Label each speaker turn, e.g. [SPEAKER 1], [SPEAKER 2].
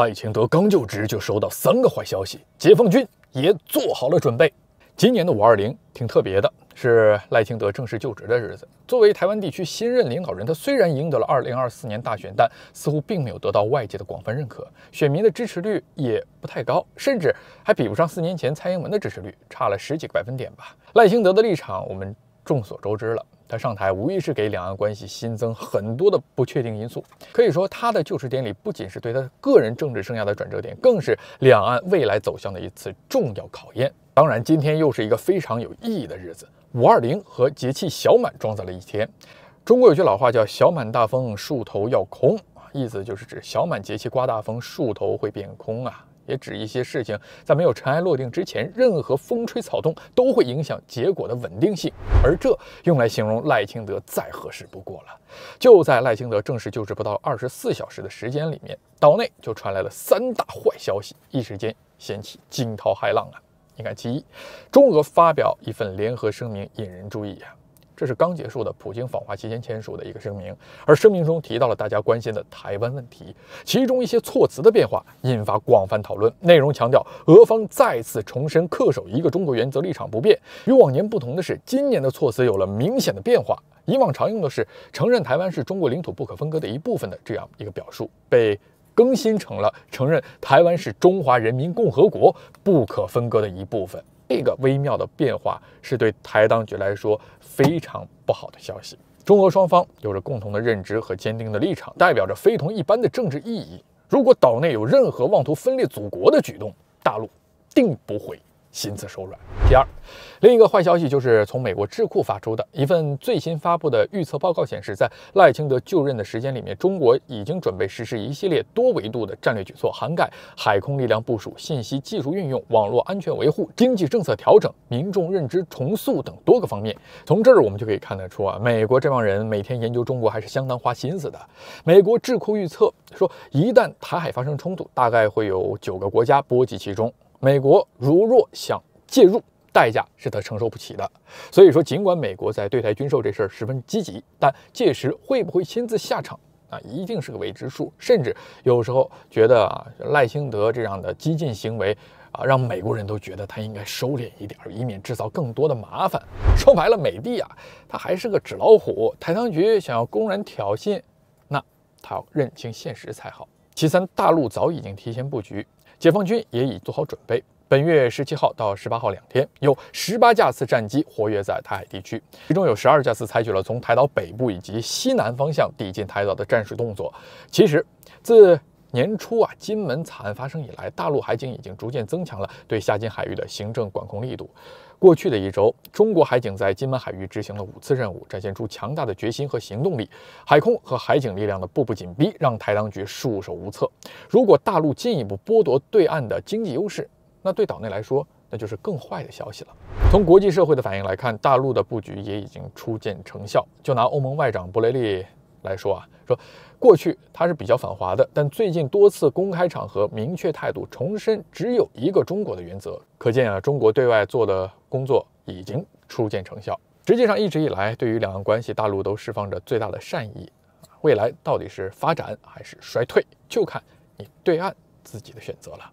[SPEAKER 1] 赖清德刚就职就收到三个坏消息，解放军也做好了准备。今年的五二零挺特别的，是赖清德正式就职的日子。作为台湾地区新任领导人，他虽然赢得了二零二四年大选，但似乎并没有得到外界的广泛认可，选民的支持率也不太高，甚至还比不上四年前蔡英文的支持率，差了十几个百分点吧。赖清德的立场，我们。众所周知了，他上台无疑是给两岸关系新增很多的不确定因素。可以说，他的就职典礼不仅是对他个人政治生涯的转折点，更是两岸未来走向的一次重要考验。当然，今天又是一个非常有意义的日子，五二零和节气小满撞在了一天。中国有句老话叫“小满大风，树头要空”，意思就是指小满节气刮大风，树头会变空啊。也指一些事情在没有尘埃落定之前，任何风吹草动都会影响结果的稳定性，而这用来形容赖清德再合适不过了。就在赖清德正式就职不到二十四小时的时间里面，岛内就传来了三大坏消息，一时间掀起惊涛骇浪啊！你看，其一，中俄发表一份联合声明，引人注意啊。这是刚结束的普京访华期间签署的一个声明，而声明中提到了大家关心的台湾问题，其中一些措辞的变化引发广泛讨论。内容强调，俄方再次重申恪守一个中国原则立场不变。与往年不同的是，今年的措辞有了明显的变化。以往常用的是承认台湾是中国领土不可分割的一部分的这样一个表述，被更新成了承认台湾是中华人民共和国不可分割的一部分。这个微妙的变化是对台当局来说非常不好的消息。中俄双方有着共同的认知和坚定的立场，代表着非同一般的政治意义。如果岛内有任何妄图分裂祖国的举动，大陆定不会。心慈手软。第二，另一个坏消息就是从美国智库发出的一份最新发布的预测报告显示，在赖清德就任的时间里面，中国已经准备实施一系列多维度的战略举措，涵盖海空力量部署、信息技术运用、网络安全维护、经济政策调整、民众认知重塑等多个方面。从这儿我们就可以看得出啊，美国这帮人每天研究中国还是相当花心思的。美国智库预测说，一旦台海发生冲突，大概会有九个国家波及其中。美国如若想介入，代价是他承受不起的。所以说，尽管美国在对台军售这事儿十分积极，但届时会不会亲自下场啊，一定是个未知数。甚至有时候觉得啊，赖清德这样的激进行为啊，让美国人都觉得他应该收敛一点，以免制造更多的麻烦。说白了，美帝啊，他还是个纸老虎。台当局想要公然挑衅，那他要认清现实才好。其三，大陆早已经提前布局。解放军也已做好准备。本月十七号到十八号两天，有十八架次战机活跃在台海地区，其中有十二架次采取了从台岛北部以及西南方向抵近台岛的战术动作。其实，自年初啊，金门惨案发生以来，大陆海警已经逐渐增强了对下金海域的行政管控力度。过去的一周，中国海警在金门海域执行了五次任务，展现出强大的决心和行动力。海空和海警力量的步步紧逼，让台当局束手无策。如果大陆进一步剥夺对岸的经济优势，那对岛内来说，那就是更坏的消息了。从国际社会的反应来看，大陆的布局也已经初见成效。就拿欧盟外长布雷利。来说啊，说过去他是比较反华的，但最近多次公开场合明确态度，重申只有一个中国的原则。可见啊，中国对外做的工作已经初见成效。实际上，一直以来对于两岸关系，大陆都释放着最大的善意。未来到底是发展还是衰退，就看你对岸自己的选择了。